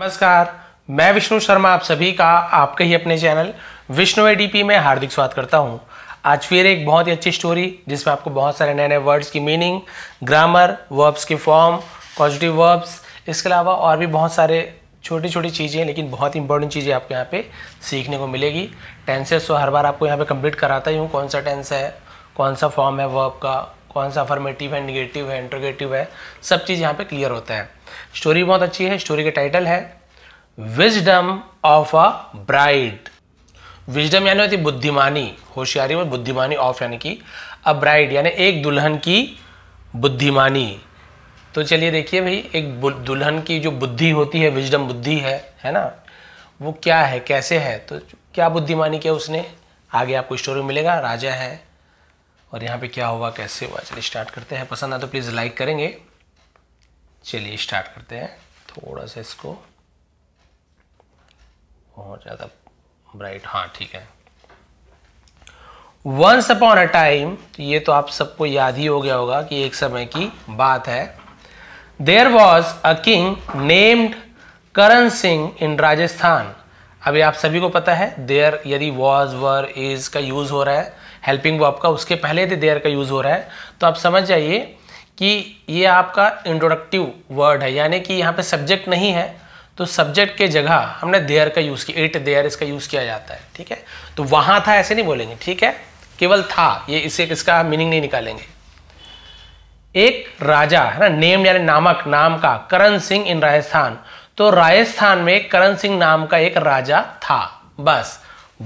नमस्कार मैं विष्णु शर्मा आप सभी का आपके ही अपने चैनल विष्णु एडीपी में हार्दिक स्वागत करता हूँ आज फिर एक बहुत ही अच्छी स्टोरी जिसमें आपको बहुत सारे नए नए वर्ड्स की मीनिंग ग्रामर वर्ब्स की फॉर्म पॉजिटिव वर्ब्स इसके अलावा और भी बहुत सारे छोटी छोटी चीज़ें लेकिन बहुत ही इंपॉर्टेंट चीज़ें आपको यहाँ पे सीखने को मिलेगी टेंसेस तो हर बार आपको यहाँ पे कंप्लीट कराता ही हूँ कौन सा टेंस है कौन सा फॉर्म है वर्ब का कौन सा अफर्मेटिव है निगेटिव है इंटरगेटिव है सब चीज़ यहाँ पे क्लियर होता है स्टोरी बहुत अच्छी है स्टोरी का टाइटल है wisdom of a bride wisdom यानी होती बुद्धिमानी होशियारी और बुद्धिमानी ऑफ यानी कि अ ब्राइड यानी एक दुल्हन की बुद्धिमानी तो चलिए देखिए भाई एक दुल्हन की जो बुद्धि होती है विजडम बुद्धि है है ना वो क्या है कैसे है तो क्या बुद्धिमानी किया उसने आगे आपको स्टोरी मिलेगा राजा है और यहाँ पे क्या हुआ कैसे हुआ चलिए स्टार्ट करते हैं पसंद आए तो प्लीज़ लाइक करेंगे चलिए स्टार्ट करते हैं थोड़ा सा इसको बहुत ज़्यादा ब्राइट हाँ ठीक है वंस अपॉन अ टाइम ये तो आप सबको याद ही हो गया होगा कि एक समय की बात है there was a king named Karan Singh in Rajasthan अभी आप सभी को पता है देयर यदि वॉज वर इज का यूज़ हो रहा है हेल्पिंग वर्ब का उसके पहले यदि देयर का यूज़ हो रहा है तो आप समझ जाइए कि ये आपका इंट्रोडक्टिव वर्ड है यानी कि यहाँ पे सब्जेक्ट नहीं है तो सब्जेक्ट के जगह हमने देयर का यूज़ किया इट देयर इसका यूज़ किया जाता है ठीक है तो वहाँ था ऐसे नहीं बोलेंगे ठीक है केवल था ये इसे इसका मीनिंग नहीं निकालेंगे एक राजा है ना नेम यानी नामक नाम का करण सिंह इन राजस्थान तो राजस्थान में करण सिंह नाम का एक राजा था बस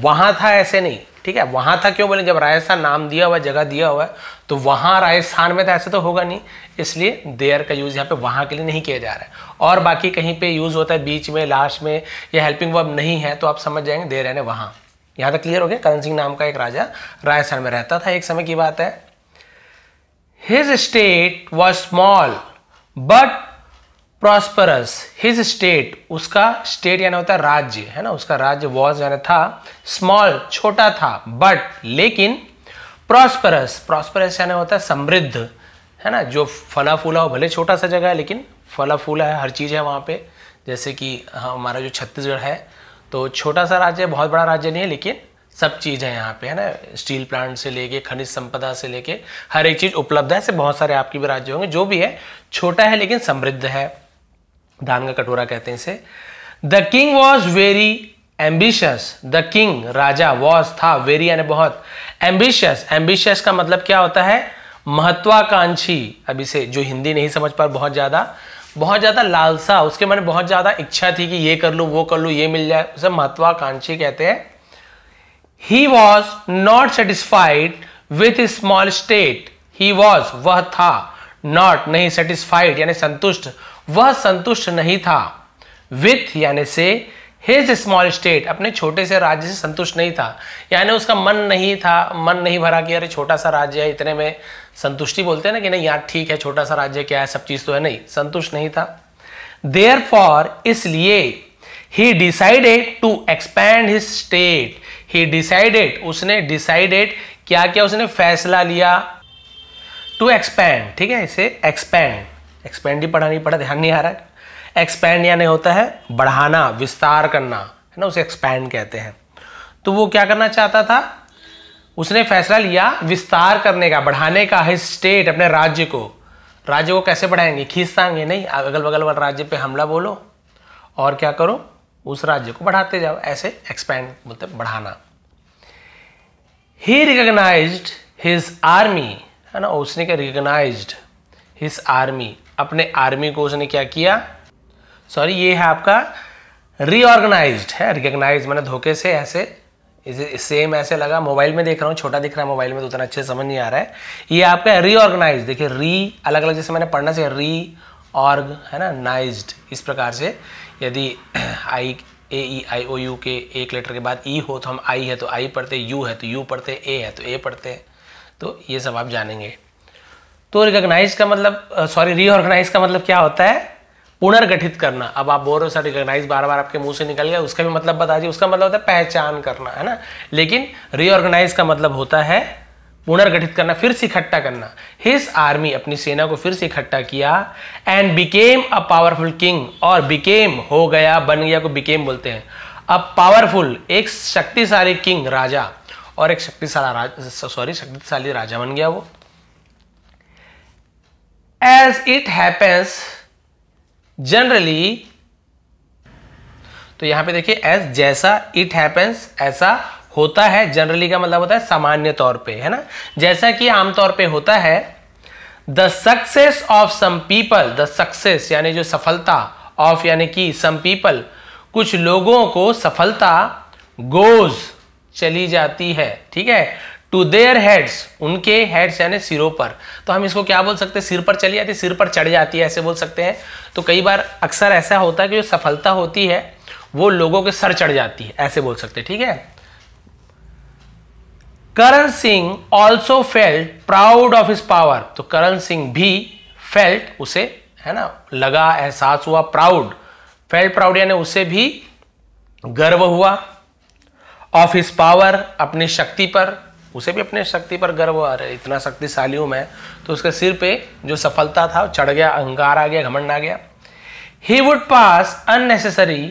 वहां था ऐसे नहीं ठीक है वहां था क्यों बोले जब राजस्थान नाम दिया हुआ जगह दिया हुआ है तो वहां राजस्थान में तो ऐसे तो होगा नहीं इसलिए देयर का यूज़ यहाँ पे वहां के लिए नहीं किया जा रहा है और बाकी कहीं पे यूज़ होता है बीच में लास्ट में या हेल्पिंग वर्ब नहीं है तो आप समझ जाएंगे देर यानी वहां यहां तक क्लियर हो गया करण सिंह नाम का एक राजा राजस्थान में रहता था एक समय की बात है his state was small but prosperous his state उसका स्टेट यानी होता है राज्य है ना उसका राज्य वॉज यानी था स्मॉल छोटा था बट लेकिन प्रॉस्परस प्रॉस्परस यानी होता है समृद्ध है ना जो फला फूला हो भले छोटा सा जगह है लेकिन फला फूला है हर चीज़ है वहाँ पे जैसे कि हाँ, हमारा जो छत्तीसगढ़ है तो छोटा सा राज्य है बहुत बड़ा राज्य नहीं है लेकिन सब चीज़ है यहाँ पे है ना स्टील प्लांट से लेके खनिज संपदा से लेके हर एक चीज़ उपलब्ध है ऐसे बहुत सारे आपके भी राज्य होंगे जो भी है छोटा है लेकिन समृद्ध है धान का कटोरा कहते हैं इसे the king was very ambitious the king राजा वॉज था वेरी यानी बहुत एम्बिशियस एम्बिशियस का मतलब क्या होता है महत्वाकांक्षी अभी से जो हिंदी नहीं समझ पा बहुत ज़्यादा बहुत ज़्यादा लालसा उसके मन में बहुत ज़्यादा इच्छा थी कि ये कर लू वो कर लू ये मिल जाए उसे महत्वाकांक्षी कहते हैं he was not satisfied with small state he was वह था नॉट नहीं सेटिस्फाइड यानी संतुष्ट वह संतुष्ट नहीं था विथ यानी से हिज स्मॉल स्टेट अपने छोटे से राज्य से संतुष्ट नहीं था यानी उसका मन नहीं था मन नहीं भरा कि अरे छोटा सा राज्य है इतने में संतुष्टि बोलते हैं ना कि नहीं यार ठीक है छोटा सा राज्य क्या है सब चीज़ तो है नहीं संतुष्ट नहीं था देयर फॉर इसलिए he decided to expand his state he decided उसने डिसाइडेड क्या क्या उसने फैसला लिया टू एक्सपैंड ठीक है इसे एक्सपैंड एक्सपैंड ही पढ़ा नहीं पड़ा ध्यान नहीं आ रहा है एक्सपैंड यानी होता है बढ़ाना विस्तार करना है ना उसे एक्सपैंड कहते हैं तो वो क्या करना चाहता था उसने फैसला लिया विस्तार करने का बढ़ाने का हिज स्टेट अपने राज्य को राज्य को कैसे बढ़ाएंगे खींचताएंगे नहीं अगल बगल वाले राज्य पे हमला बोलो और क्या करो उस राज्य को बढ़ाते जाओ ऐसे एक्सपैंड बोलते मतलब बढ़ाना ही रिकग्नाइज हिज आर्मी है ना उसने क्या रिकग्नाइज हिज आर्मी अपने आर्मी को उसने क्या किया सॉरी ये है आपका रीऑर्गेनाइज है रिकग्नाइज मैंने धोखे से ऐसे इसे सेम ऐसे लगा मोबाइल में देख रहा हूँ छोटा दिख रहा है मोबाइल में तो उतना अच्छे समझ नहीं आ रहा है ये आपका रीऑर्गेनाइज देखिए री अलग अलग जैसे मैंने पढ़ना चाहिए री ऑर्ग है ना नाइज इस प्रकार से यदि आई ए ई आई ओ यू के एक लेटर के बाद ई e हो तो हम आई है तो आई पढ़ते यू है तो यू पढ़ते ए है तो ए पढ़ते तो ये सब आप जानेंगे तो रिकग्नाइज का मतलब सॉरी रीऑर्गेनाइज का मतलब क्या होता है पुनर्गठित करना अब आप बोल रहे हो बार बार आपके मुंह से निकल गया उसका भी मतलब बता दीजिए उसका मतलब होता है पहचान करना है ना लेकिन रिओर्गेनाइज का मतलब होता है पुनर्गठित करना फिर से इकट्ठा करना हिस आर्मी अपनी सेना को फिर से इकट्ठा किया and became a powerful king और बिकेम हो गया बन गया को बिकेम बोलते हैं अ पावरफुल एक शक्तिशाली किंग राजा और एक शक्तिशाली सॉरी शक्तिशाली राजा बन गया वो एज इट हैपेंस जनरली तो यहां पे देखिए एज जैसा इट हैपेंस ऐसा होता है जनरली का मतलब होता है सामान्य तौर पे है ना जैसा कि आमतौर पे होता है the success of some people the success यानी जो सफलता ऑफ यानी कि सम पीपल कुछ लोगों को सफलता गोज चली जाती है ठीक है टू देयर हेड्स उनके हेड्स यानी सिरों पर तो हम इसको क्या बोल सकते हैं सिर पर चली जाती है सिर पर चढ़ जाती है ऐसे बोल सकते हैं तो कई बार अक्सर ऐसा होता है कि जो सफलता होती है वो लोगों के सर चढ़ जाती है ऐसे बोल सकते हैं ठीक है Karan Singh also felt proud of his power तो करण सिंह भी फेल्ट उसे है ना लगा एहसास हुआ प्राउड फेल्ट प्राउड यानी उसे भी गर्व हुआ ऑफ हिस पावर अपनी शक्ति पर उसे भी अपने शक्ति पर गर्व आ रहा है इतना शक्तिशाली हूं मैं तो उसके सिर पे जो सफलता था चढ़ गया अहंकार आ गया घमंड आ गया he would pass unnecessary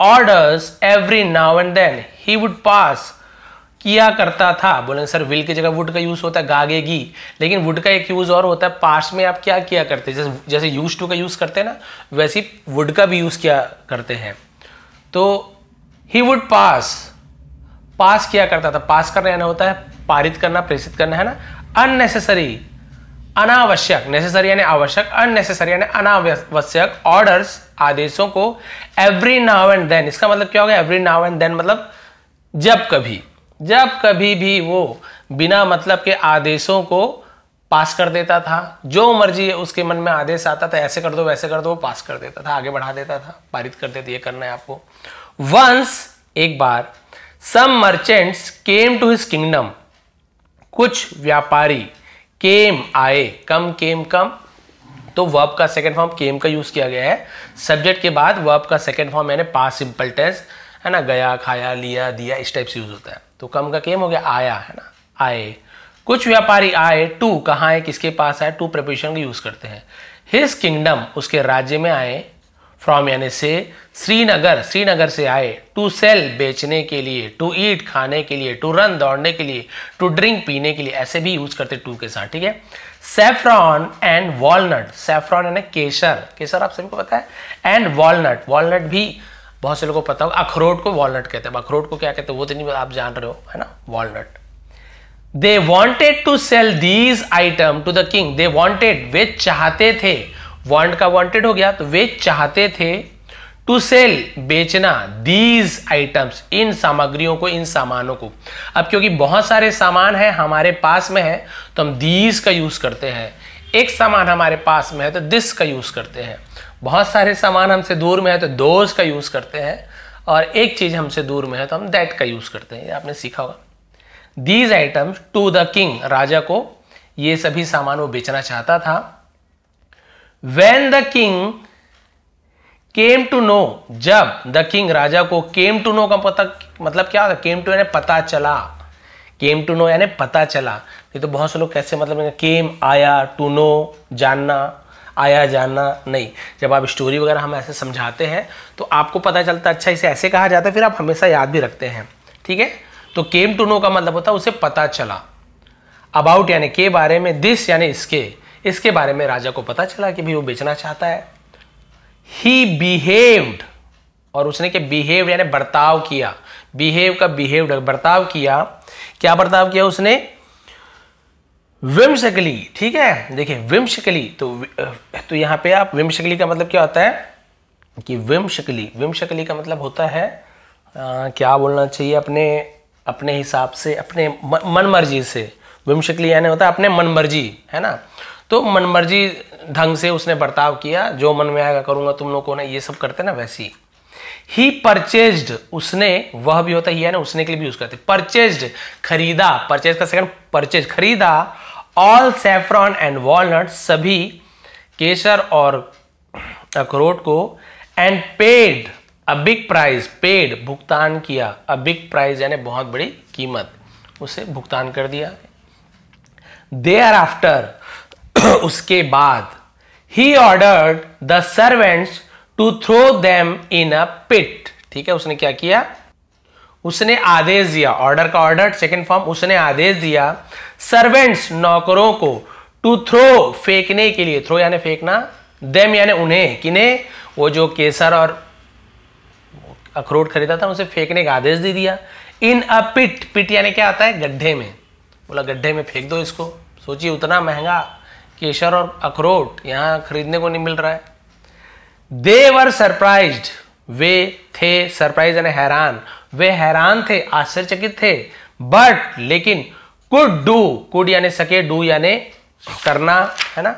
orders every now and then he would pass किया करता था बोले सर विल की जगह वुड का यूज होता है गागेगी लेकिन वुड का एक यूज और होता है पास में आप क्या किया करते जैसे जैसे यूज टू का यूज करते हैं ना वैसे वुड का भी यूज किया करते हैं तो ही वुड पास पास किया करता था पास करना यानी होता है पारित करना प्रेषित करना है ना अननेसेसरी अनावश्यक नेसेसरी यानी आवश्यक अननेसेसरी यानी अनावश्यक ऑर्डर्स आदेशों को एवरी नाव एंड देन इसका मतलब क्या होगा एवरी नाव एंड देन मतलब जब कभी जब कभी भी वो बिना मतलब के आदेशों को पास कर देता था जो मर्जी है उसके मन में आदेश आता था ऐसे कर दो वैसे कर दो वो पास कर देता था आगे बढ़ा देता था पारित कर देता ये करना है आपको वंस एक बार some merchants came to his kingdom कुछ व्यापारी केम आए कम केम कम तो वर्ब का सेकेंड फॉर्म केम का यूज किया गया है सब्जेक्ट के बाद वर्ब का सेकेंड फॉर्म मैंने पास सिंपल टेस्ट है ना गया खाया लिया दिया इस टाइप से यूज होता है तो कम का केम हो गया आया है ना आए कुछ व्यापारी आए टू कहाँ है किसके पास आए टू प्रपोजिशन का यूज करते हैं हिज किंगडम उसके राज्य में आए फ्रॉम यानी से श्रीनगर श्रीनगर से आए टू सेल बेचने के लिए टू ईट खाने के लिए टू रन दौड़ने के लिए टू ड्रिंक पीने के लिए ऐसे भी यूज करते टू के साथ ठीक है सेफ्रॉन एंड वॉलनट सेफ्रॉन यानी केसर केसर आप सभी को पता है एंड वॉलनट वॉलनट भी बहुत से लोगों को पता होगा अखरोट को वॉलनट कहते हैं अखरोट को क्या कहते हैं वो तो नहीं आप जान रहे हो है ना walnut they wanted to sell these item to the king they wanted वे चाहते थे वांट का वांटेड हो गया तो वे चाहते थे टू सेल बेचना दीज आइटम्स इन सामग्रियों को इन सामानों को अब क्योंकि बहुत सारे सामान है हमारे पास में है तो हम दीज का यूज करते हैं एक सामान हमारे पास में है तो दिस का यूज करते हैं बहुत सारे सामान हमसे दूर में है तो दोज का यूज करते हैं और एक चीज हमसे दूर में है तो हम दैट का यूज करते हैं आपने सीखा होगा these items to the king राजा को ये सभी सामान वो बेचना चाहता था when the king came to know जब द किंग राजा को केम टू नो का पता मतलब क्या होता केम टू यानी पता चला केम टू नो यानी पता चला ये तो बहुत से लोग कैसे मतलब केम आया टू नो जानना आया जानना नहीं जब आप स्टोरी वगैरह हम ऐसे समझाते हैं तो आपको पता चलता अच्छा इसे ऐसे कहा जाता है फिर आप हमेशा याद भी रखते हैं ठीक है तो केम टू नो का मतलब होता है उसे पता चला अबाउट यानी के बारे में दिस यानी इसके इसके बारे में राजा को पता चला कि भी वो बेचना चाहता है ही बिहेव्ड और उसने के बिहेव यानी बर्ताव किया बिहेव का बिहेव बर्ताव किया क्या बर्ताव किया उसने विमशकली ठीक है देखिए विमशकली तो तो यहां पे आप विमशकली का मतलब क्या होता है कि विमशकली विमशकली का मतलब होता है आ, क्या बोलना चाहिए अपने अपने हिसाब से अपने मन मर्जी से विमशकली यानी होता है अपने मन मर्जी है ना तो मनमर्जी ढंग से उसने बर्ताव किया जो मन में आएगा करूंगा तुम लोग को ना ये सब करते ना वैसी ही परचेज्ड उसने वह भी होता ही है ना उसने के लिए भी यूज करते परचेज्ड खरीदा परचेज का सेकंड परचेज खरीदा ऑल सेफ्रॉन एंड वॉलनट सभी केसर और अखरोट को and paid a big price paid भुगतान किया अ बिग प्राइज यानी बहुत बड़ी कीमत उसे भुगतान कर दिया देयर आफ्टर उसके बाद he ordered the servants to throw them in a pit ठीक है उसने क्या किया उसने आदेश दिया ऑर्डर का ऑर्डर सेकेंड फॉर्म उसने आदेश दिया सर्वेंट्स नौकरों को टू थ्रो फेंकने के लिए थ्रो यानी फेंकना देम यानी उन्हें किन्हें वो जो केसर और अखरोट खरीदा था उसे फेंकने का आदेश दे दिया इन अ पिट पिट यानी क्या आता है गड्ढे में बोला गड्ढे में फेंक दो इसको सोचिए उतना महंगा केसर और अखरोट यहां खरीदने को नहीं मिल रहा है दे वर सरप्राइज वे थे सरप्राइज यानी हैरान वे हैरान थे आश्चर्यचकित थे बट लेकिन कुड डू कुड यानी सके डू यानी करना है ना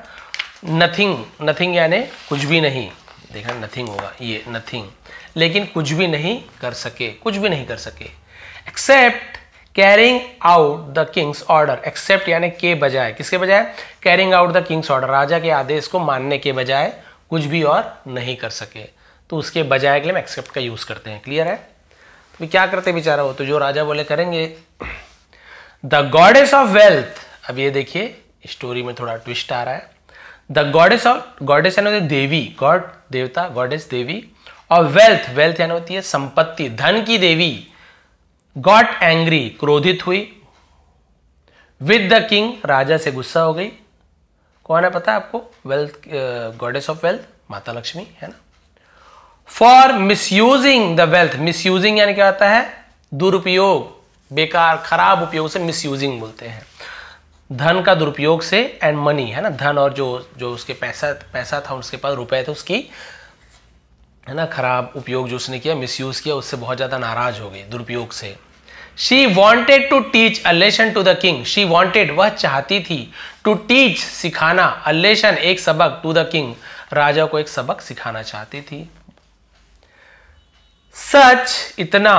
नथिंग नथिंग यानी कुछ भी नहीं देखना नथिंग होगा ये नथिंग लेकिन कुछ भी नहीं कर सके कुछ भी नहीं कर सके except carrying out the king's order except यानी के बजाय किसके बजाय carrying out the king's order राजा के आदेश को मानने के बजाय कुछ भी और नहीं कर सके तो उसके बजाय के लिए हम एक्सेप्ट का यूज़ करते हैं क्लियर है तो क्या करते बेचारा हो तो जो राजा बोले करेंगे द गॉडेस ऑफ वेल्थ अब ये देखिए स्टोरी में थोड़ा ट्विस्ट आ रहा है द गॉडेस ऑफ गॉडेस यानी होती है देवी गॉड देवता गॉडेस देवी और वेल्थ वेल्थ यानी होती है संपत्ति धन की देवी गॉट एंग्री क्रोधित हुई विद द किंग राजा से गुस्सा हो गई कौन है पता है आपको वेल्थ गॉडेस ऑफ वेल्थ माता लक्ष्मी है ना for misusing the wealth misusing यानी क्या होता है दुरुपयोग बेकार खराब उपयोग से मिस यूजिंग बोलते हैं धन का दुरुपयोग से एंड मनी है ना धन और जो जो उसके पैसा पैसा था उसके पास रुपए थे उसकी है ना खराब उपयोग जो उसने किया यूज किया उससे बहुत ज़्यादा नाराज हो गई दुरुपयोग से she wanted to teach a lesson to the king she wanted वह चाहती थी टू टीच सिखाना अ लेसन एक सबक टू द किंग राजा को एक सबक सिखाना चाहती थी सच इतना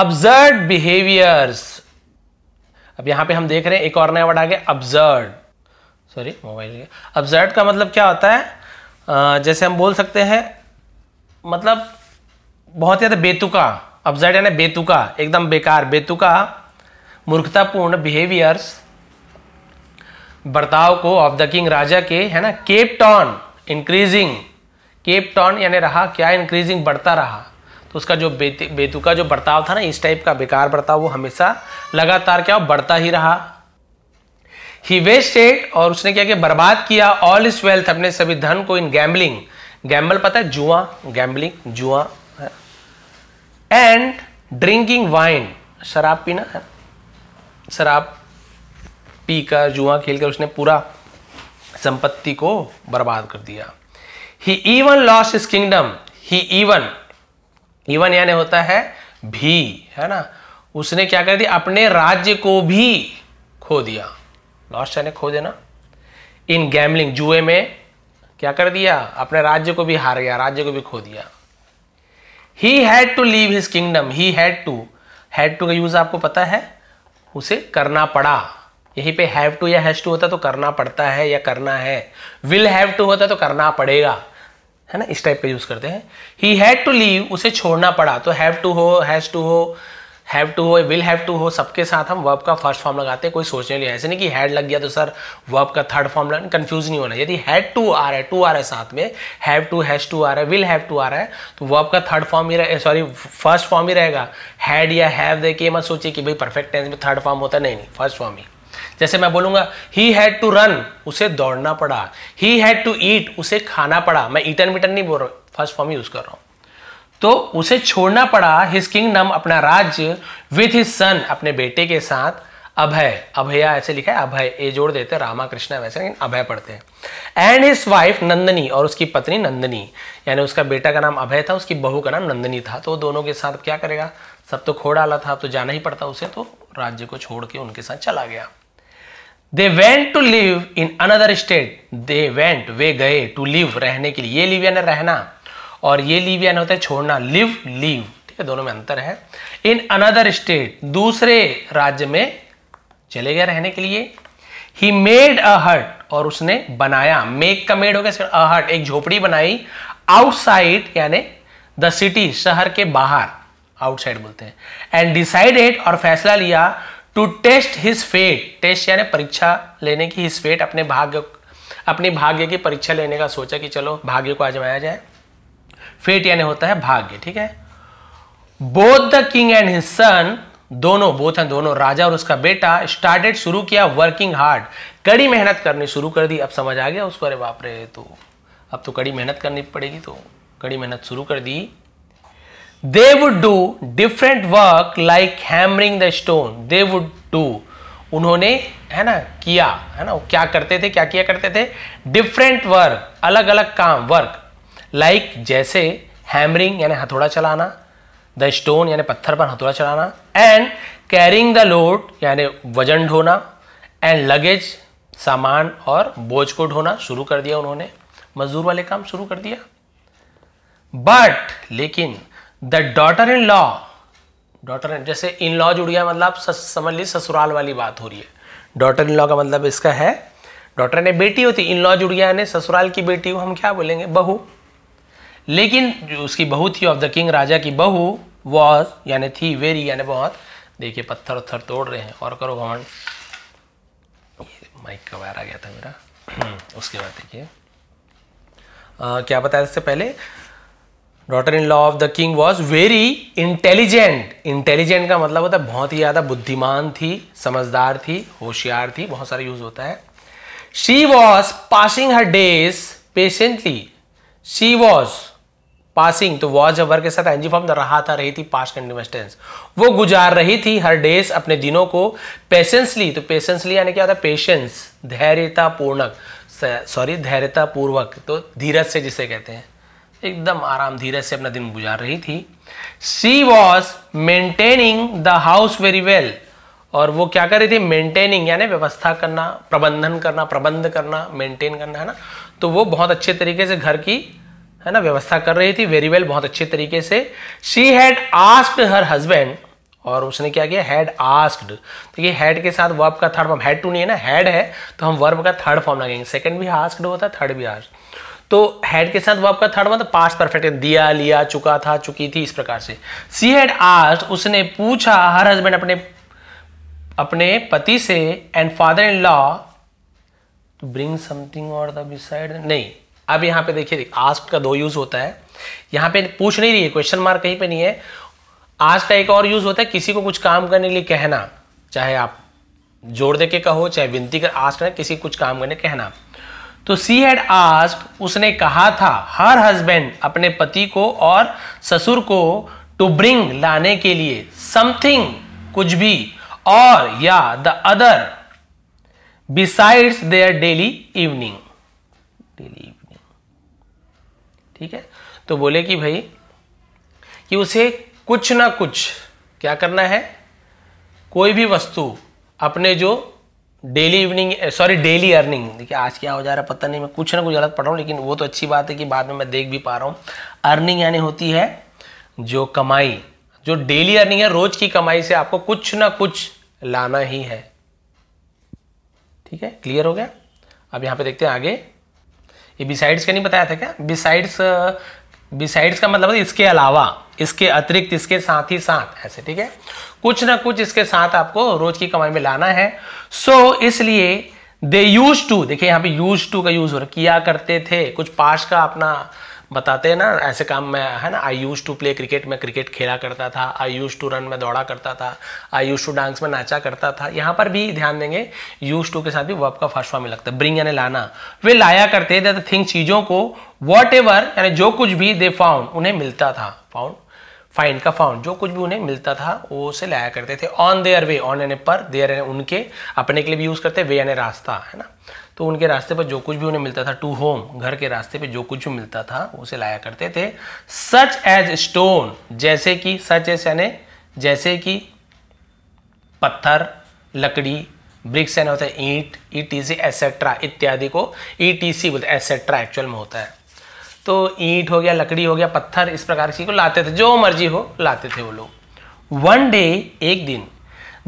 अब्जर्ड बिहेवियर्स अब यहां पे हम देख रहे हैं एक और नया वर्ड आ गया अब्जर्ड सॉरी मोबाइल अब्जर्ड का मतलब क्या होता है जैसे हम बोल सकते हैं मतलब बहुत ज़्यादा बेतुका अपसाइड यानी बेतुका एकदम बेकार बेतुका मूर्खतापूर्ण बिहेवियर्स बर्ताव को ऑफ द किंग राजा के है ना kept on increasing kept on यानी रहा क्या इंक्रीजिंग बढ़ता रहा तो उसका जो बेतुका जो बर्ताव था ना इस टाइप का बेकार बर्ताव वो हमेशा लगातार क्या बढ़ता ही रहा ही वेस्टेड और उसने क्या किया बर्बाद किया ऑल इस वेल्थ अपने सभी धन को इन गैम्बलिंग गैम्बल पता है जुआ गैम्बलिंग जुआ एंड ड्रिंकिंग वाइन शराब पीना है शराब पी जुआ खेल कर उसने पूरा संपत्ति को बर्बाद कर दिया he even lost his kingdom he even even यानी होता है भी है ना उसने क्या कर दिया अपने राज्य को भी खो दिया लॉस यानी खो देना इन गैमलिंग जुए में क्या कर दिया अपने राज्य को भी हार गया राज्य को भी खो दिया he had to leave his kingdom he had to had to का यूज आपको पता है उसे करना पड़ा यहीं पे हैव टू या हैज टू होता तो करना पड़ता है या करना है विल हैव टू होता तो करना पड़ेगा है ना इस टाइप का यूज करते हैं ही हैड टू लीव उसे छोड़ना पड़ा तो हैव टू हो हैज टू हो हैव टू हो विल हैव टू हो सबके साथ हम वर्ब का फर्स्ट फॉर्म लगाते हैं कोई सोचने लिया ऐसे नहीं कि हैड लग गया तो सर वर्ब का थर्ड फॉर्म लगा कन्फ्यूज नहीं होना यदि हैड टू आ रहा है टू आ रहा है साथ में हैव टू हैज टू आ रहा है विल हैव टू आ रहा है तो वर्ब का थर्ड फॉर्म ही रहे सॉरी फर्स्ट फॉर्म ही रहेगा हैड या हैव दे के मत सोचिए कि भाई परफेक्ट टेंस में थर्ड फॉर्म होता है नहीं नहीं फर्स्ट फॉर्म ही जैसे मैं बोलूंगा ही हैड टू रन उसे दौड़ना पड़ा ही हैड टू ईट उसे खाना पड़ा मैं ईटन मिटन नहीं बोल रहा हूँ फर्स्ट फॉर्म यूज कर रहा हूँ तो उसे छोड़ना पड़ा हिज किंगडम अपना राज्य विथ हिज सन अपने बेटे के साथ अभय अभया ऐसे लिखा है अभय ये जोड़ देते हैं रामा कृष्णा वैसे लेकिन अभय पढ़ते हैं एंड हिज वाइफ नंदनी और उसकी पत्नी नंदनी यानी उसका बेटा का नाम अभय था उसकी बहू का नाम नंदनी था तो दोनों के साथ क्या करेगा सब तो खो डाला था तो जाना ही पड़ता उसे तो राज्य को छोड़ के उनके साथ चला गया they went to live in another state they went वे गए टू लिव रहने के लिए ये लिव यानी रहना और ये लीव यानी होता है छोड़ना लिव लीव ठीक है दोनों में अंतर है इन अनदर स्टेट दूसरे राज्य में चले गए रहने के लिए ही मेड अ हट और उसने बनाया मेक का मेड हो गया सिर्फ अहट एक झोपड़ी बनाई आउटसाइड यानी द सिटी शहर के बाहर आउटसाइड बोलते हैं एंड डिसाइडेड और फैसला लिया to test his fate test यानी परीक्षा लेने की हिज फेट अपने भाग्य अपने भाग्य की परीक्षा लेने का सोचा कि चलो भाग्य को आजमाया जाए फेट यानी होता है भाग्य ठीक है both the king and his son दोनों बोथ हैं दोनों राजा और उसका बेटा स्टार्टेड शुरू किया वर्किंग हार्ड कड़ी मेहनत करनी शुरू कर दी अब समझ आ गया उसको अरे बाप रे तो अब तो कड़ी मेहनत करनी पड़ेगी तो कड़ी मेहनत शुरू कर दी they would do different work like hammering the stone they would do उन्होंने है ना किया है ना क्या करते थे क्या किया करते थे डिफरेंट वर्क अलग अलग काम वर्क लाइक like, जैसे हैमरिंग यानी हथौड़ा चलाना द स्टोन यानी पत्थर पर हथौड़ा चलाना एंड कैरिंग द लोड यानी वजन ढोना एंड लगेज सामान और बोझ को ढोना शुरू कर दिया उन्होंने मजदूर वाले काम शुरू कर दिया बट लेकिन the daughter in law daughter in जैसे इन लॉ जुड़ गया मतलब समझ ली ससुराल वाली बात हो रही है डॉटर इन लॉ का मतलब इसका है डॉटर ने बेटी होती इन लॉ जुड़ गया ससुराल की बेटी हो हम क्या बोलेंगे बहू लेकिन जो उसकी बहू थी ऑफ द किंग राजा की बहू वॉज यानी थी वेरी यानी बहुत देखिए पत्थर उत्थर तोड़ रहे हैं और करो घमंड माइक का वायर आ गया था मेरा उसके बाद देखिए क्या बताया इससे पहले daughter in law of the king was very intelligent intelligent का मतलब होता है बहुत ही ज़्यादा बुद्धिमान थी समझदार थी होशियार थी बहुत सारा यूज होता है she was passing her days patiently she was passing तो वॉज अवर के साथ एनजी फॉर्म रहा था रही थी पास्ट कंटिन्यूस टेंस वो गुजार रही थी हर डेज अपने दिनों को पेशेंसली तो पेशेंसली यानी क्या होता है पेशेंस धैर्यता पूर्णक सॉरी धैर्यता पूर्वक तो धीरज से जिसे कहते हैं एकदम आराम धीरज से अपना दिन गुजार रही थी she was maintaining the house very well और वो क्या कर रही थी मेंटेनिंग यानी व्यवस्था करना प्रबंधन करना प्रबंध करना मेंटेन करना है ना तो वो बहुत अच्छे तरीके से घर की है ना व्यवस्था कर रही थी वेरी वेल well, बहुत अच्छे तरीके से she had asked her husband और उसने क्या किया हैड आस्क्ड तो ये हैड के साथ वर्ब का थर्ड फॉर्म हैड टू नहीं है ना हैड है तो हम वर्ब का थर्ड फॉर्म लगाएंगे सेकंड भी आस्क्ड होता है थर्ड भी आस्क्ड तो हैड के साथ वर्ब का थर्ड फॉर्म तो पास परफेक्ट दिया लिया चुका था चुकी थी इस प्रकार से सी हैड आस्क्ड उसने पूछा हर हस्बैंड अपने अपने पति से and father in law bring something और द बिसाइड नहीं अब यहाँ पे देखिए आस्क का दो यूज़ होता है यहाँ पे पूछ नहीं रही है क्वेश्चन मार्क कहीं पे नहीं है आस्क का एक और यूज़ होता है किसी को कुछ काम करने के लिए कहना चाहे आप जोड़ दे के कहो चाहे विनती कर आस्क ना किसी कुछ काम करने कहना तो सी हैड आस्क उसने कहा था हर हस्बैंड अपने पति को और ससुर को टू ब्रिंग लाने के लिए समथिंग कुछ भी और या the other besides their daily evening ठीक है तो बोले कि भाई कि उसे कुछ ना कुछ क्या करना है कोई भी वस्तु अपने जो daily evening sorry daily earning देखिए आज क्या हो जा रहा है पता नहीं मैं कुछ ना कुछ गलत पढ़ रहा हूँ लेकिन वो तो अच्छी बात है कि बाद में मैं देख भी पा रहा हूँ अर्निंग यानी होती है जो कमाई जो डेली अर्निंग है रोज की कमाई से आपको कुछ ना कुछ लाना ही है ठीक है क्लियर हो गया अब यहाँ पे देखते हैं आगे ये बिसाइड्स का नहीं बताया था क्या बिसाइड्स बिसाइड्स uh, का मतलब इसके अलावा इसके अतिरिक्त इसके साथ ही साथ ऐसे ठीक है कुछ ना कुछ इसके साथ आपको रोज की कमाई में लाना है सो so, इसलिए दे यूज टू देखिए यहां पे यूज टू का यूज हो रहा किया करते थे कुछ पास का अपना बताते हैं ना ऐसे काम में है ना I used to play cricket में क्रिकेट खेला करता था आई यूज़ टू रन में दौड़ा करता था आई यूज़ टू डांस में नाचा करता था यहाँ पर भी ध्यान देंगे यूज़ टू के साथ भी वर्ब का फर्स्ट फॉर्म में लगता है ब्रिंग यानी लाना वे लाया करते थे थिंग चीज़ों को वॉट एवर यानी जो कुछ भी दे फाउंड उन्हें मिलता था फाउंड फाइंड का फाउंड जो कुछ भी उन्हें मिलता था वो उसे लाया करते थे ऑन देयर वे ऑन यानी पर देयर यानी उनके अपने के लिए भी यूज़ करते वे यानी रास्ता है ना तो उनके रास्ते पर जो कुछ भी उन्हें मिलता था टू होम घर के रास्ते पर जो कुछ भी मिलता था उसे लाया करते थे सच एज स्टोन जैसे कि सच एज यानी जैसे कि पत्थर लकड़ी ब्रिक्स यानी होता है ईंट ई टी सी एसेट्रा इत्यादि को ई टी सी बोलते एसेट्रा एक्चुअल में होता है तो ईंट हो गया लकड़ी हो गया पत्थर इस प्रकार की को लाते थे जो मर्जी हो लाते थे वो लोग वन डे एक दिन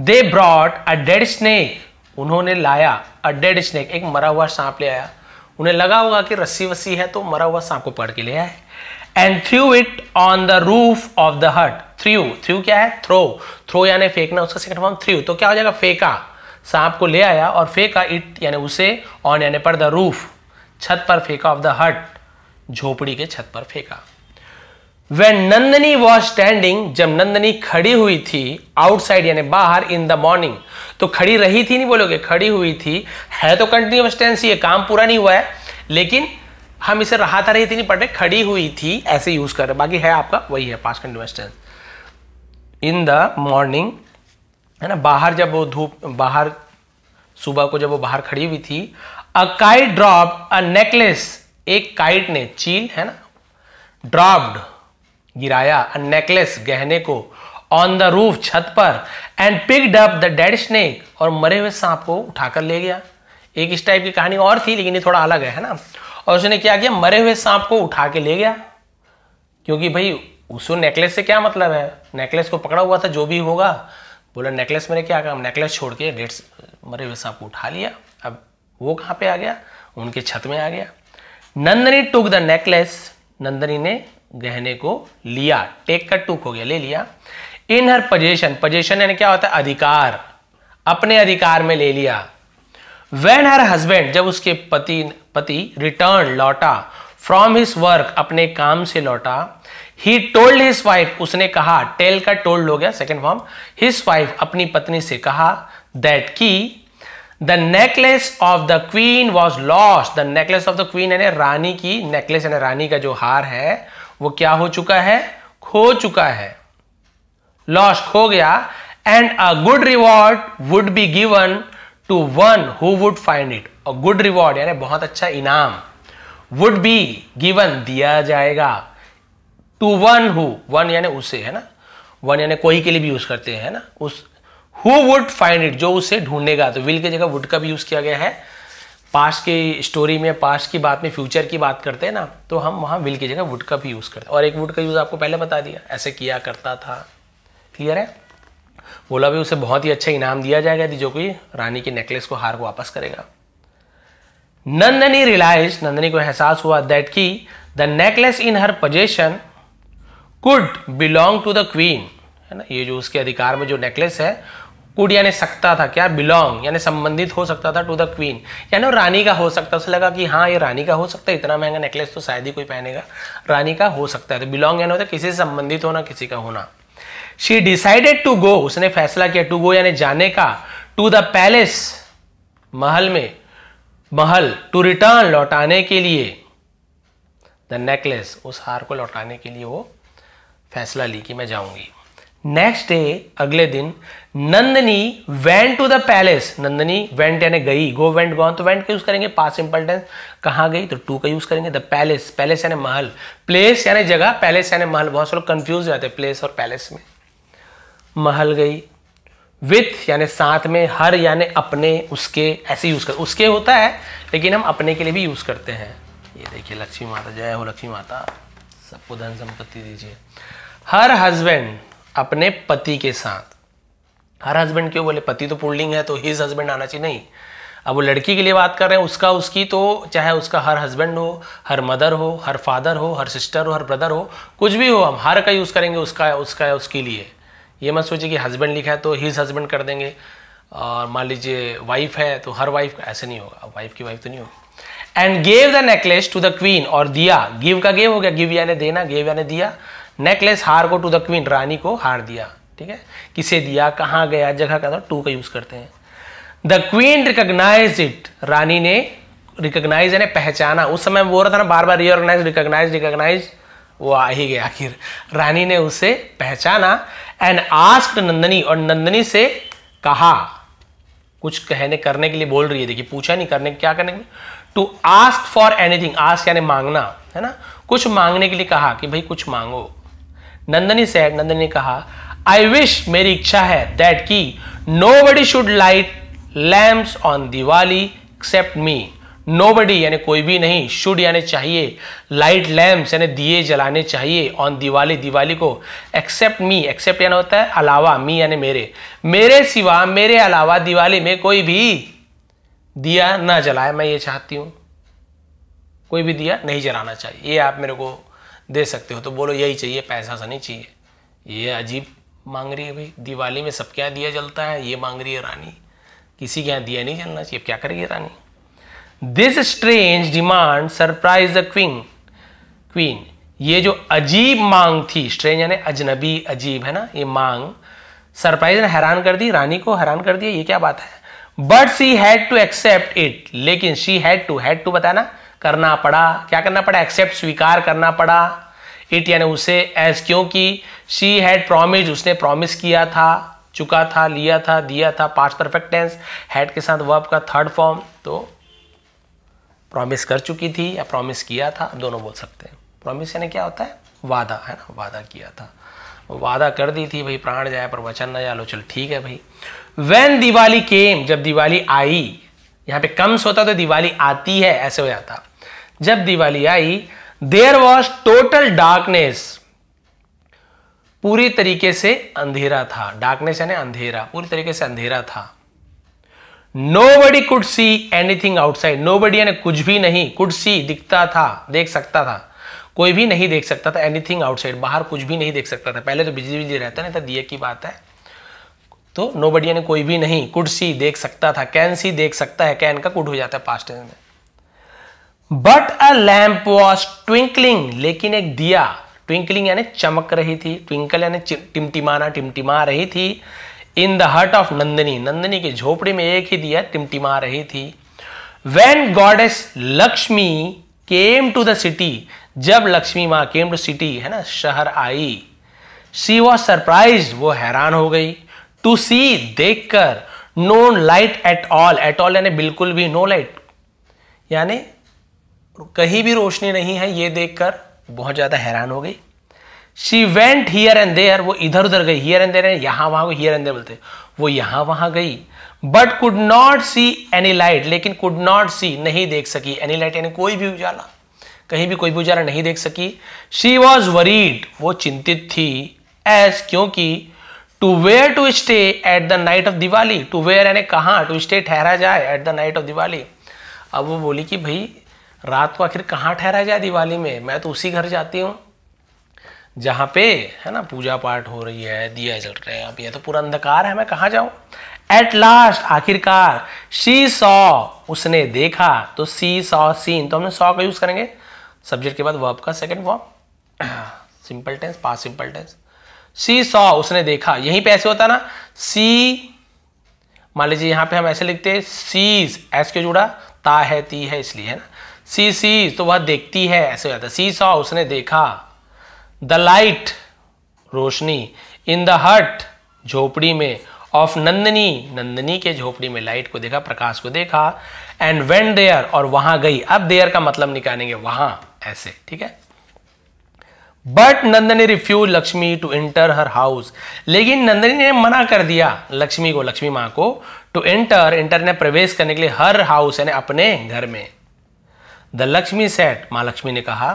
they brought a dead snake उन्होंने लाया अ डेड स्नेक एक मरा हुआ सांप ले आया उन्हें लगा होगा कि रस्सी वस्सी है तो मरा हुआ सांप को पकड़ के ले आए and threw it on the roof of the hut threw threw क्या है थ्रो थ्रो यानी फेंकना उसका सेकंड फॉर्म थ्रू तो क्या हो जाएगा फेंका सांप को ले आया और फेंका इट यानी उसे ऑन यानी पर द रूफ छत पर फेंका ऑफ द हट झोपड़ी के छत पर फेंका वेन नंदनी वॉज स्टैंडिंग जब नंदनी खड़ी हुई थी आउटसाइड यानी बाहर इन द मॉर्निंग तो खड़ी रही थी नहीं बोलोगे खड़ी हुई थी है तो कंटिन्यूस टेंस ये काम पूरा नहीं हुआ है लेकिन हम इसे रहाता रही थी नहीं पढ़ रहे खड़ी हुई थी ऐसे यूज कर रहे बाकी है आपका वही है past continuous tense in the morning है ना बाहर जब वो धूप बाहर सुबह को जब वो बाहर खड़ी हुई थी a kite drop a necklace एक काइट ने चील है ना ड्रॉप्ड गिराया अ नेकलेस गहने को ऑन द रूफ छत पर and picked up the dead snake और मरे हुए सांप को उठाकर ले गया एक इस टाइप की कहानी और थी लेकिन ये थोड़ा अलग है, ना और उसने क्या किया मरे हुए सांप को उठा के ले गया क्योंकि भाई उसको नेकलेस से क्या मतलब है नेकलेस को पकड़ा हुआ था जो भी होगा बोला नेकलेस मैंने क्या कहा नेकलेस छोड़ के डेड मरे हुए सांप को उठा लिया अब वो कहाँ पे आ गया उनके छत में आ गया Nandini took the necklace Nandini ने गहने को लिया टेक का टूक हो गया ले लिया इन हर पजेशन पजेशन यानी क्या होता है अधिकार अपने अधिकार में ले लिया वेन हर हस्बैंड जब उसके पति पति रिटर्न लौटा फ्रॉम हिज वर्क अपने काम से लौटा ही टोल्ड हिज वाइफ उसने कहा टेल का टोल्ड हो गया सेकेंड फॉर्म हिज वाइफ अपनी पत्नी से कहा दैट की the necklace of the queen was lost the necklace of the queen यानी रानी की नेकलेस यानी रानी का जो हार है वो क्या हो चुका है खो चुका है लॉस खो गया and a good reward would be given to one who would find it a good reward यानी बहुत अच्छा इनाम वुड बी गिवन दिया जाएगा टू वन हु वन यानी उसे है ना वन यानी कोई के लिए भी यूज करते हैं ना उस हु वुड फाइंड इट जो उसे ढूंढेगा तो विल की जगह वुड का भी यूज किया गया है पास्ट के स्टोरी में पास्ट की बात में फ्यूचर की बात करते हैं ना तो हम वहाँ विल की जगह वुड का भी यूज़ करते हैं और एक वुड का यूज़ आपको पहले बता दिया ऐसे किया करता था क्लियर है बोला भी उसे बहुत ही अच्छा इनाम दिया जाएगा जो कोई रानी के नेकलेस को हार को वापस करेगा नंदनी रिलाइज नंदनी को एहसास हुआ दैट की the necklace in her possession could belong to the queen है ना ये जो उसके अधिकार में जो नेकलेस है कुड यानी सकता था क्या बिलोंग यानी संबंधित हो सकता था टू द क्वीन यानी रानी का हो सकता है उसे लगा कि हाँ ये रानी का हो सकता है इतना महंगा नेकलेस तो शायद ही कोई पहनेगा रानी का हो सकता है तो बिलोंग यानी होता है किसी से संबंधित होना किसी का होना शी डिसाइडेड टू गो उसने फैसला किया टू गो यानी जाने का टू द पैलेस महल में महल टू रिटर्न लौटाने के लिए द नेकलेस उस हार को लौटाने के लिए वो फैसला ली कि मैं जाऊंगी नेक्स्ट डे अगले दिन Nandini went to the palace Nandini went यानी गई गो वेंट गॉन तो वेंट का यूज करेंगे पास सिंपल टेंस कहाँ गई तो टू का यूज करेंगे द पैलेस पैलेस यानी महल प्लेस यानी जगह पैलेस यानी महल बहुत से लोग कंफ्यूज रहते प्लेस और पैलेस में महल गई विथ यानी साथ में हर यानी अपने उसके ऐसे यूज कर उसके होता है लेकिन हम अपने के लिए भी यूज करते हैं ये देखिए लक्ष्मी माता जय हो लक्ष्मी माता सबको धन संपत्ति दीजिए हर हस्बैंड अपने पति के साथ हर हस्बैंड क्यों बोले पति तो पुल्लिंग है तो हिज हस्बैंड आना चाहिए नहीं अब वो लड़की के लिए बात कर रहे हैं उसका उसकी तो चाहे उसका हर हस्बैंड हो हर मदर हो हर फादर हो हर सिस्टर हो हर ब्रदर हो कुछ भी हो हम हर का यूज़ करेंगे उसका उसका उसके लिए ये मत सोचिए कि हस्बैंड लिखा है तो हिज हस्बैंड कर देंगे और मान लीजिए वाइफ है तो हर वाइफ ऐसे नहीं होगा वाइफ की वाइफ तो नहीं होगी and gave the necklace to the queen और दिया गिव का गेव हो गया गिव यानी देना गेव यानी दिया नेकलेस हार को टू द क्वीन रानी को हार दिया ठीक है किसे दिया कहाँ गया जगह का टू का यूज करते हैं द क्वीन रिकोगनाइज इट रानी ने रिकोगनाइज यानी पहचाना उस समय बोल रहा था ना बार बार रिओर्गनाइज रिकोगनाइज रिकोगनाइज वो आ ही गया आखिर रानी ने उसे पहचाना एंड आस्क नंदनी और नंदनी से कहा कुछ कहने करने के लिए बोल रही है देखिए पूछा नहीं करने क्या करने के लिए to ask for anything ask यानी मांगना है ना कुछ मांगने के लिए कहा कि भाई कुछ मांगो नंदनी सेड नंदनी ने कहा आई विश मेरी इच्छा है दैट की nobody should light lamps on Diwali except me nobody यानी कोई भी नहीं शुड यानी चाहिए लाइट लैम्प्स यानी दिए जलाने चाहिए ऑन दिवाली दिवाली को एक्सेप्ट मी एक्सेप्ट यानी होता है अलावा मी यानी मेरे मेरे सिवा मेरे अलावा दिवाली में कोई भी दिया ना जलाए मैं ये चाहती हूँ कोई भी दिया नहीं जलाना चाहिए ये आप मेरे को दे सकते हो तो बोलो यही चाहिए पैसा सा नहीं चाहिए ये अजीब मांग रही है भाई दिवाली में सबके यहाँ दिया जलता है ये मांग रही है रानी किसी के यहाँ दिया नहीं जलना चाहिए क्या करेगी रानी this strange demand surprise the queen queen ये जो अजीब मांग थी स्ट्रेंज यानी अजनबी अजीब है ना ये मांग सरप्राइज ने हैरान कर दी रानी को हैरान कर दिया ये क्या बात है but she had to accept it लेकिन she had to had to बताना करना पड़ा क्या करना पड़ा एक्सेप्ट स्वीकार करना पड़ा इट यानी उसे एज क्योंकि शी हैड प्रॉमिज उसने प्रॉमिस किया था चुका था लिया था दिया था पास्ट परफेक्ट टेंस हैड के साथ वर्ब का थर्ड फॉर्म तो प्रॉमिस कर चुकी थी या प्रॉमिस किया था दोनों बोल सकते हैं प्रॉमिस यानी क्या होता है वादा है ना वादा किया था वादा कर दी थी भाई प्राण जाए पर वचन न लो चल ठीक है भाई वेन दिवाली केम जब दिवाली आई यहाँ पे कम्स होता तो दिवाली आती है ऐसे हो जाता जब दिवाली आई देयर वॉज टोटल डार्कनेस पूरी तरीके से अंधेरा था डार्कनेस यानी अंधेरा पूरी तरीके से अंधेरा था nobody could see anything outside nobody यानी कुछ भी नहीं कुड सी दिखता था देख सकता था कोई भी नहीं देख सकता था एनीथिंग आउटसाइड बाहर कुछ भी नहीं देख सकता था पहले तो बिजली बिजली रहता नहीं था तो दिए की बात है तो नो बडी यानी कोई भी नहीं कुड सी देख सकता था कैन सी देख सकता है कैन का कुड हो जाता है पास्ट में but a lamp was twinkling लेकिन एक दिया ट्विंकलिंग यानी चमक रही थी ट्विंकल यानी टिमटिमाना टिमटिमा रही थी in the hut of Nandini Nandini के झोपड़ी में एक ही दिया टिमटिमा रही थी when goddess Lakshmi came to the city जब लक्ष्मी माँ केम टू सिटी है ना शहर आई सी वॉज सरप्राइज वो हैरान हो गई टू सी देख कर no light at all at all यानी बिल्कुल भी नो लाइट यानी कहीं भी रोशनी नहीं है ये देखकर बहुत ज़्यादा हैरान हो गई she went here and there वो इधर उधर गई हियर एंड देयर यहां वहां को हियर एंड देयर बोलते वो यहां वहां गई but could not see any light लेकिन कुड नॉट सी नहीं देख सकी एनी लाइट यानी कोई भी उजाला कहीं भी कोई भी उजाला नहीं देख सकी शी वॉज वरीड वो चिंतित थी एस क्योंकि to where to stay at the night of Diwali to where यानी कहा टू स्टे ठहरा जाए at the night of Diwali अब वो बोली कि भाई रात को आखिर कहाँ ठहरा जाए दिवाली में मैं तो उसी घर जाती हूँ जहाँ पे है ना पूजा पाठ हो रही है दिया जल रहे हैं अब यह तो पूरा अंधकार है मैं कहाँ जाऊँ एट लास्ट आखिरकार सी सॉ उसने देखा तो सी सॉ सीन तो हमने सॉ का यूज़ करेंगे सब्जेक्ट के बाद वर्ब का second form simple tense past simple tense she saw उसने देखा यहीं पे ऐसे होता ना सी मान लीजिए यहां पे हम ऐसे लिखते हैं सीज एस के जुड़ा ता है ती है इसलिए है ना सी सी तो वह देखती है ऐसे हो जाता है सी सॉ उसने देखा द लाइट रोशनी इन द हट झोपड़ी में ऑफ नंदनी नंदनी के झोपड़ी में लाइट को देखा प्रकाश को देखा एंड वेन देयर और वहां गई अब देयर का मतलब निकालेंगे वहां ऐसे ठीक है but Nandini refuse Lakshmi to enter her house लेकिन नंदनी ने मना कर दिया लक्ष्मी को लक्ष्मी माँ को टू एंटर एंटर ने प्रवेश करने के लिए हर हाउस यानी अपने घर में द लक्ष्मी सेट माँ लक्ष्मी ने कहा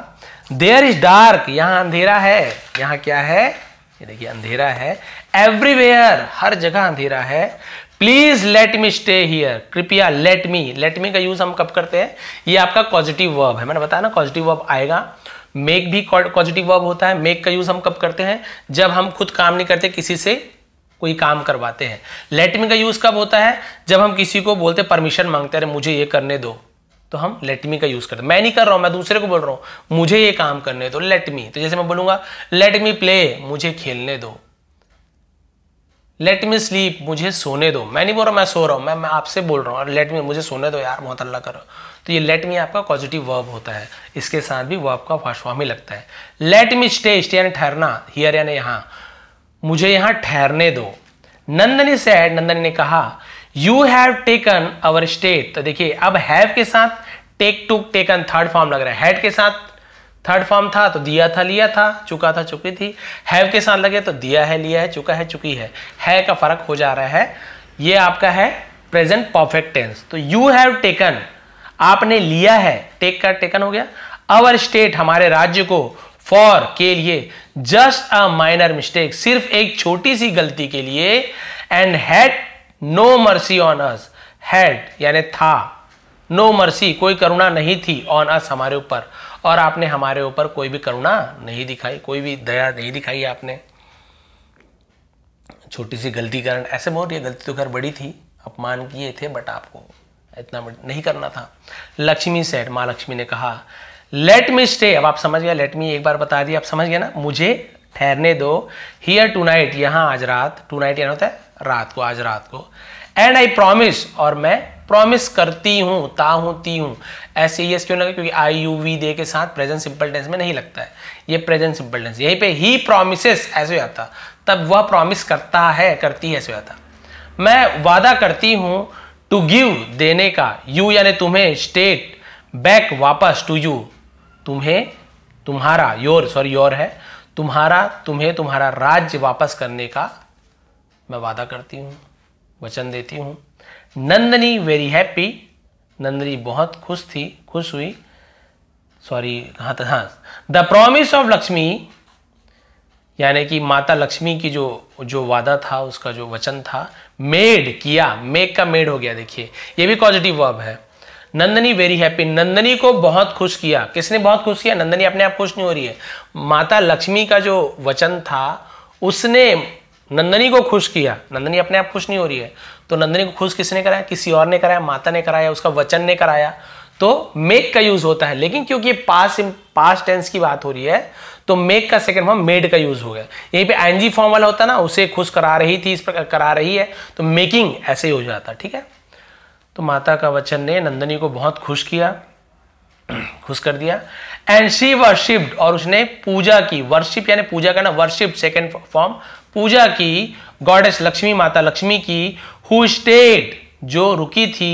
देयर इज डार्क यहाँ अंधेरा है यहाँ क्या है ये देखिए अंधेरा है एवरीवेयर हर जगह अंधेरा है please let me stay here कृपया लेट मी लेट मी का यूज हम कब करते हैं ये आपका पॉजिटिव वर्ब है मैंने बताया ना पॉजिटिव वर्ब आएगा मेक भी पॉजिटिव वर्ब होता है मेक का यूज हम कब करते हैं जब हम खुद काम नहीं करते किसी से कोई काम करवाते हैं लेट मी का यूज कब होता है जब हम किसी को बोलते परमिशन मांगते हैं अरे मुझे ये करने दो तो हम लेट मी का यूज करते हैं मैं नहीं कर रहा हूं मैं दूसरे को बोल रहा हूं मुझे ये काम करने दो लेट मी तो जैसे मैं बोलूंगा लेट मी प्ले मुझे खेलने दो लेट मी स्लीप मुझे सोने दो मैं नहीं बोल रहा मैं सो रहा हूं मैं मैं आपसे बोल रहा हूं और लेट मी मुझे सोने दो यार मोहत अल्लाह करो तो ये लेट मी आपका पॉजिटिव वर्ब होता है इसके साथ भी वर्ब का फर्स्ट फॉर्म ही लगता है लेट मी स्टे स्टे यानी ठहरना हियर यानी यहां मुझे यहां ठहरने दो नंदनी सैड नंदनी ने कहा you have taken our state तो देखिए अब हैव के साथ take to taken third form लग रहा है हेड के साथ थर्ड फॉर्म था तो दिया था लिया था चुका था चुकी थी हैव के साथ लगे तो दिया है लिया है चुका है चुकी है है का फर्क हो जा रहा है ये आपका है प्रेजेंट परफेक्ट टेंस तो यू हैव टेकन आपने लिया है टेक का टेकन हो गया अवर स्टेट हमारे राज्य को फॉर के लिए जस्ट अ माइनर मिस्टेक सिर्फ एक छोटी सी गलती के लिए and had no mercy on us had यानी था नो मर्सी कोई करुणा नहीं थी ऑन अस हमारे ऊपर और आपने हमारे ऊपर कोई भी करुणा नहीं दिखाई कोई भी दया नहीं दिखाई आपने छोटी सी गलती कारण ऐसे मोर ये गलती तो खैर बड़ी थी अपमान किए थे बट आपको इतना नहीं करना था लक्ष्मी सेठ माँ लक्ष्मी ने कहा लेट मी स्टे अब आप समझ गए लेट मी एक बार बता दिया आप समझ गए ना मुझे ठहरने दो हियर टू नाइट यहाँ आज रात टू नाइट यहाँ होता है रात को आज रात को एंड आई प्रॉमिस और मैं प्रॉमिस करती हूँ ता हूँ ती हूँ ऐसे ही क्यों लगा क्योंकि आई यू वी दे के साथ प्रेजेंट सिंपल टेंस में नहीं लगता है ये प्रेजेंट सिंपल टेंस यहीं पे ही प्रोमिसेस ऐसे हो जाता तब वह प्रॉमिस करता है करती है ऐसे हो जाता मैं वादा करती हूँ टू गिव देने का यू यानी तुम्हें स्टेट बैक वापस टू यू तुम्हें तुम्हारा योर सॉरी योर है तुम्हारा तुम्हें तुम्हारा राज्य वापस करने का मैं वादा करती हूँ वचन देती हूँ नंदनी वेरी हैप्पी नंदनी बहुत खुश थी खुश हुई सॉरी हाँ तो हाँ द प्रॉमिस ऑफ लक्ष्मी यानी कि माता लक्ष्मी की जो जो वादा था उसका जो वचन था मेड किया मेक का मेड हो गया देखिए ये भी पॉजिटिव वर्ब है नंदनी वेरी हैप्पी नंदनी को बहुत खुश किया किसने बहुत खुश किया नंदनी अपने आप खुश नहीं हो रही है माता लक्ष्मी का जो वचन था उसने नंदनी को खुश किया नंदनी अपने आप खुश नहीं हो रही है तो नंदनी को खुश किसने कराया किसी और ने कराया माता ने कराया उसका वचन ने कराया तो मेक का यूज होता है लेकिन क्योंकि पास पास टेंस की बात हो रही है तो मेक का सेकंड फॉर्म मेड का यूज हो गया यहीं पे एनजी फॉर्म वाला होता ना उसे खुश करा रही थी इस प्रकार करा रही है तो मेकिंग ऐसे ही हो जाता ठीक है तो माता का वचन ने नंदनी को बहुत खुश किया खुश कर दिया एंड शी वर्शिप्ड और उसने पूजा की वर्शिप यानी पूजा करना वर्शिप सेकेंड फॉर्म पूजा की गॉडेस लक्ष्मी माता लक्ष्मी की हु स्टेड जो रुकी थी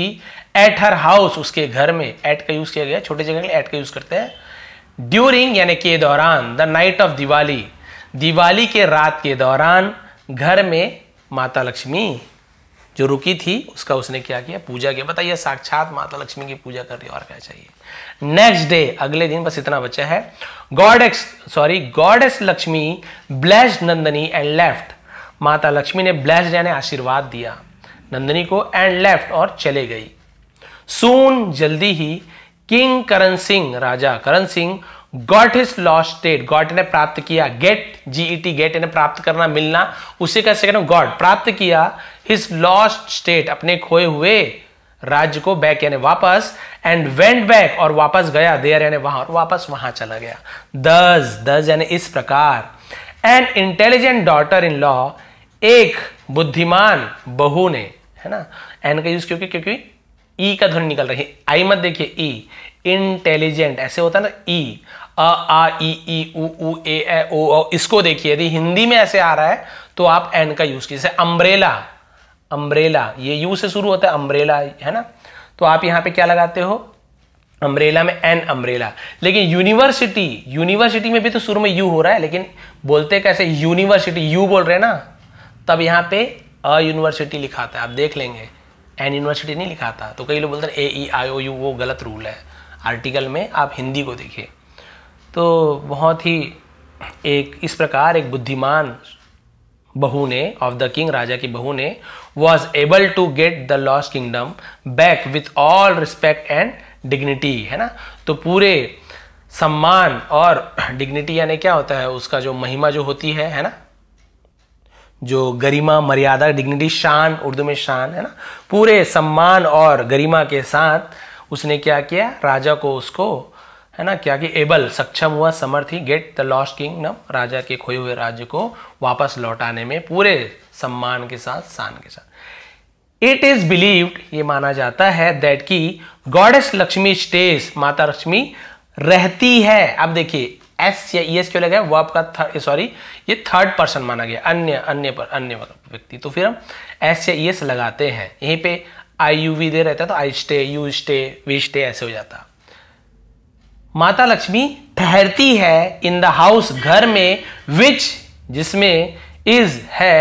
एट हर हाउस उसके घर में एट का यूज किया गया छोटे जगह एट का यूज करते हैं ड्यूरिंग यानी के दौरान the night of Diwali Diwali के रात के दौरान घर में माता लक्ष्मी जो रुकी थी उसका उसने क्या किया पूजा किया बताइए साक्षात माता लक्ष्मी की पूजा कर रही और क्या चाहिए नेक्स्ट डे अगले दिन बस इतना बचा है goddess sorry as Lakshmi bless Nandini and left माता लक्ष्मी ने ब्लैश जाने आशीर्वाद दिया नंदनी को एंड लेफ्ट और चले गई सून जल्दी ही किंग करण सिंह राजा Karan Singh got his lost state got ने प्राप्त किया गेट जीईटी गेट ने प्राप्त करना मिलना उसे कैसे कहना गॉड प्राप्त किया हिज लॉस्ट स्टेट अपने खोए हुए राज्य को बैक यानी वापस एंड वेंट बैक और वापस गया देयर यानी वहां और वापस वहां चला गया दस दस यानी इस प्रकार an intelligent daughter in law एक बुद्धिमान बहू ने है ना एन का यूज क्योंकि क्योंकि ई e का ध्वनि निकल रही है आई मत देखिए ई e। इंटेलिजेंट ऐसे होता है ना ई e। अ आ ई ई उ उ ए ओ इसको देखिए यदि हिंदी में ऐसे आ रहा है तो आप एन का यूज कीजिए अम्ब्रेला अम्ब्रेला ये यू से शुरू होता है अम्ब्रेला है ना तो आप यहां पे क्या लगाते हो अम्ब्रेला में एन अम्ब्रेला लेकिन यूनिवर्सिटी यूनिवर्सिटी में भी तो शुरू में यू हो रहा है लेकिन बोलते कैसे यूनिवर्सिटी यू बोल रहे हैं ना तब यहां पे अ यूनिवर्सिटी लिखाता है आप देख लेंगे एन यूनिवर्सिटी नहीं लिखाता तो कई लोग बोलते हैं ए ई आई ओ यू वो गलत रूल है आर्टिकल में आप हिंदी को देखिए तो बहुत ही एक इस प्रकार एक बुद्धिमान बहू ने ऑफ द किंग राजा की बहू ने was able to get the lost kingdom back with all respect and dignity है ना तो पूरे सम्मान और डिग्निटी यानी क्या होता है उसका जो महिमा जो होती है है ना जो गरिमा मर्यादा डिग्निटी शान उर्दू में शान है ना पूरे सम्मान और गरिमा के साथ उसने क्या किया राजा को उसको है ना क्या कि एबल सक्षम हुआ समर्थ ही get the lost king kingdom राजा के खोए हुए राज्य को वापस लौटाने में पूरे सम्मान के साथ शान के साथ इट इज बिलीव्ड ये माना जाता है दैट की गॉडेस लक्ष्मी स्टेज माता लक्ष्मी रहती है अब देखिए एस या ई e एस क्यों लगा वो आपका सॉरी ये थर्ड पर्सन माना गया अन्य अन्य पर अन्य व्यक्ति तो फिर हम एस या ई e एस लगाते हैं यहीं पे आई यू वी दे रहता है तो I stay you stay we stay ऐसे हो जाता माता लक्ष्मी ठहरती है इन द हाउस घर में विच जिसमें इज है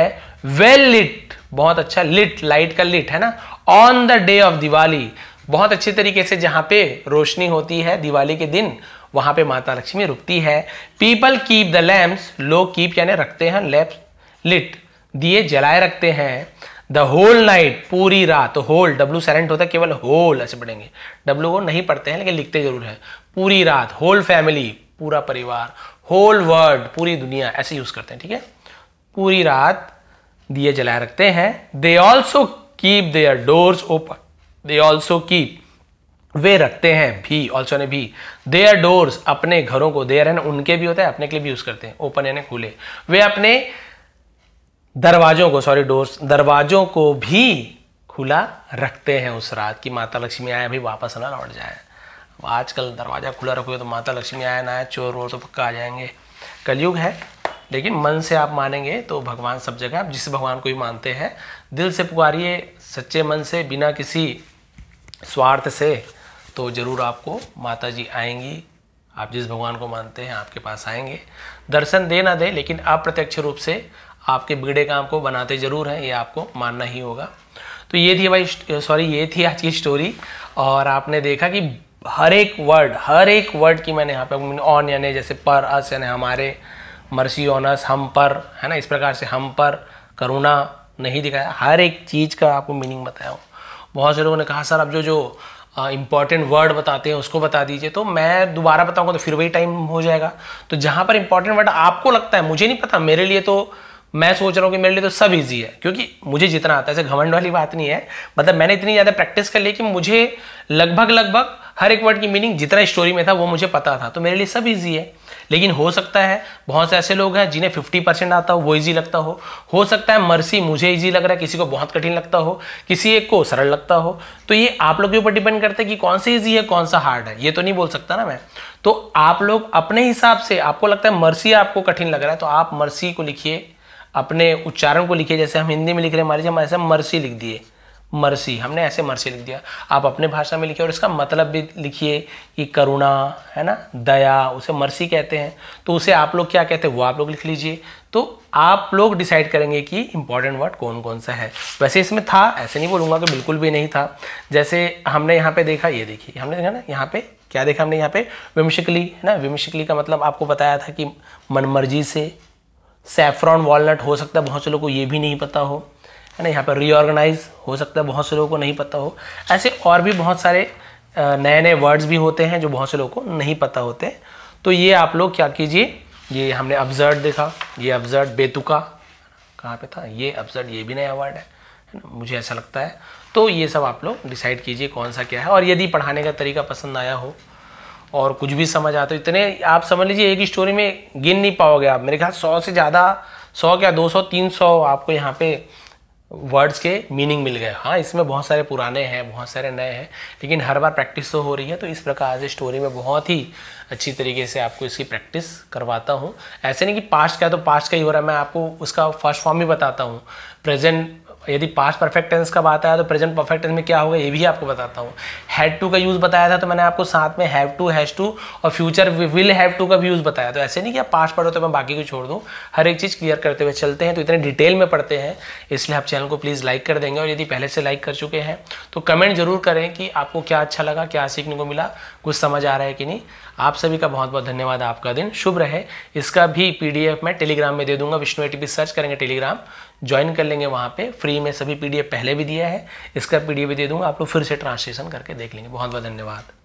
वेल लिट बहुत अच्छा लिट लाइट का लिट है ना on the day of Diwali बहुत अच्छे तरीके से जहां पे रोशनी होती है दिवाली के दिन वहां पे माता लक्ष्मी रुकती है पीपल कीप द लैम्प्स लोग कीप यानी रखते हैं लैम्प लिट दिए जलाए रखते हैं द होल नाइट पूरी रात होल डब्लू सैलेंट होता है केवल होल ऐसे पढ़ेंगे डब्लू को नहीं पढ़ते हैं लेकिन लिखते जरूर है पूरी रात होल फैमिली पूरा परिवार होल वर्ल्ड पूरी दुनिया ऐसे यूज करते हैं ठीक है पूरी रात दिए जलाए रखते हैं they also keep their doors open they also keep वे रखते हैं भी ऑल्सो ने भी देयर डोर्स अपने घरों को देयर है ना उनके भी होता है अपने के लिए भी यूज करते हैं ओपन यानी खुले वे अपने दरवाजों को सॉरी डोर्स दरवाजों को भी खुला रखते हैं उस रात की माता लक्ष्मी आए अभी वापस ना लौट जाए आजकल दरवाज़ा खुला रखोगे तो माता लक्ष्मी आया ना आया चोर वोर तो पक्का आ जाएंगे कलयुग है लेकिन मन से आप मानेंगे तो भगवान सब जगह आप जिस भगवान को भी मानते हैं दिल से पुकारिए सच्चे मन से बिना किसी स्वार्थ से तो ज़रूर आपको माता जी आएंगी आप जिस भगवान को मानते हैं आपके पास आएंगे दर्शन दे ना दे लेकिन अप्रत्यक्ष रूप से आपके बिगड़े काम को बनाते ज़रूर हैं ये आपको मानना ही होगा तो ये थी भाई सॉरी ये थी आज की स्टोरी और आपने देखा कि हर एक वर्ड हर एक वर्ड की मैंने यहाँ पे ऑन यानी जैसे पर अस यानी हमारे मर्सी ऑनस हम पर है ना इस प्रकार से हम पर करुणा नहीं दिखाया हर एक चीज़ का आपको मीनिंग बताया हूँ बहुत से लोगों ने कहा सर आप जो जो इंपॉर्टेंट वर्ड बताते हैं उसको बता दीजिए तो मैं दोबारा बताऊंगा तो फिर वही टाइम हो जाएगा तो जहाँ पर इंपॉर्टेंट वर्ड आपको लगता है मुझे नहीं पता मेरे लिए तो मैं सोच रहा हूँ कि मेरे लिए तो सब ईजी है क्योंकि मुझे जितना आता है ऐसे घमंड वाली बात नहीं है मतलब मैंने इतनी ज़्यादा प्रैक्टिस कर ली कि मुझे लगभग लगभग हर एक वर्ड की मीनिंग जितना स्टोरी में था वो मुझे पता था तो मेरे लिए सब ईजी है लेकिन हो सकता है बहुत से ऐसे लोग हैं जिन्हें फिफ्टी परसेंट आता हो वो ईजी लगता हो हो सकता है मर्सी मुझे ईजी लग रहा है किसी को बहुत कठिन लगता हो किसी एक को सरल लगता हो तो ये आप लोग के ऊपर डिपेंड करता है कि कौन सा ईजी है कौन सा हार्ड है ये तो नहीं बोल सकता ना मैं तो आप लोग अपने हिसाब से आपको लगता है मर्सी आपको कठिन लग रहा है तो आप मर्सी को लिखिए अपने उच्चारण को लिखिए जैसे हम हिंदी में लिख रहे हैं मान हम ऐसे मरसी लिख दिए मरसी हमने ऐसे मरसी लिख दिया आप अपने भाषा में लिखिए और इसका मतलब भी लिखिए कि करुणा है ना दया उसे मरसी कहते हैं तो उसे आप लोग क्या कहते हैं वो आप लोग लिख लीजिए तो आप लोग डिसाइड करेंगे कि इंपॉर्टेंट वर्ड कौन कौन सा है वैसे इसमें था ऐसे नहीं बोलूँगा कि बिल्कुल भी नहीं था जैसे हमने यहाँ पे देखा ये देखिए हमने देखा ना यहाँ पे क्या देखा हमने यहाँ पे विमशिकली है ना विमशिकली का मतलब आपको बताया था कि मनमर्जी से सेफ्रॉन वॉलनट हो सकता है बहुत से लोगों को ये भी नहीं पता हो है ना यहाँ पर रीऑर्गेनाइज हो सकता है बहुत से लोगों को नहीं पता हो ऐसे और भी बहुत सारे नए नए वर्ड्स भी होते हैं जो बहुत से लोगों को नहीं पता होते तो ये आप लोग क्या कीजिए ये हमने अब्जर्ड देखा ये अब्जर्ड बेतुका कहाँ पे था ये अब्जर्ड ये भी नया वर्ड है मुझे ऐसा लगता है तो ये सब आप लोग डिसाइड कीजिए कौन सा क्या है और यदि पढ़ाने का तरीका पसंद आया हो और कुछ भी समझ आता है इतने आप समझ लीजिए एक स्टोरी में गिन नहीं पाओगे आप मेरे ख्याल सौ से ज़्यादा सौ क्या दो सौ तीन सौ आपको यहाँ पे वर्ड्स के मीनिंग मिल गए हाँ इसमें बहुत सारे पुराने हैं बहुत सारे नए हैं लेकिन हर बार प्रैक्टिस तो हो रही है तो इस प्रकार से स्टोरी में बहुत ही अच्छी तरीके से आपको इसकी प्रैक्टिस करवाता हूँ ऐसे नहीं कि पास्ट का है तो पास्ट का ही हो रहा है मैं आपको उसका फर्स्ट फॉर्म भी बताता हूँ प्रेजेंट यदि पास्ट परफेक्ट टेंस का बात आया तो प्रेजेंट परफेक्ट टेंस में क्या होगा ये भी आपको बताता हूँ हैड टू का यूज़ बताया था तो मैंने आपको साथ में हैव टू हैज टू और फ्यूचर विल हैव टू का भी यूज़ बताया तो ऐसे नहीं कि आप पास्ट पढ़ो तो मैं बाकी को छोड़ दूँ हर एक चीज़ क्लियर करते हुए चलते हैं तो इतने डिटेल में पढ़ते हैं इसलिए आप चैनल को प्लीज़ लाइक कर देंगे और यदि पहले से लाइक कर चुके हैं तो कमेंट जरूर करें कि आपको क्या अच्छा लगा क्या सीखने को मिला कुछ समझ आ रहा है कि नहीं आप सभी का बहुत बहुत धन्यवाद आपका दिन शुभ रहे इसका भी पीडीएफ मैं टेलीग्राम में दे दूंगा विष्णु एटीपी सर्च करेंगे टेलीग्राम ज्वाइन कर लेंगे वहाँ पे फ्री में सभी पीडीएफ पहले भी दिया है इसका पीडीएफ भी दे दूंगा आप लोग फिर से ट्रांसलेशन करके देख लेंगे बहुत बहुत धन्यवाद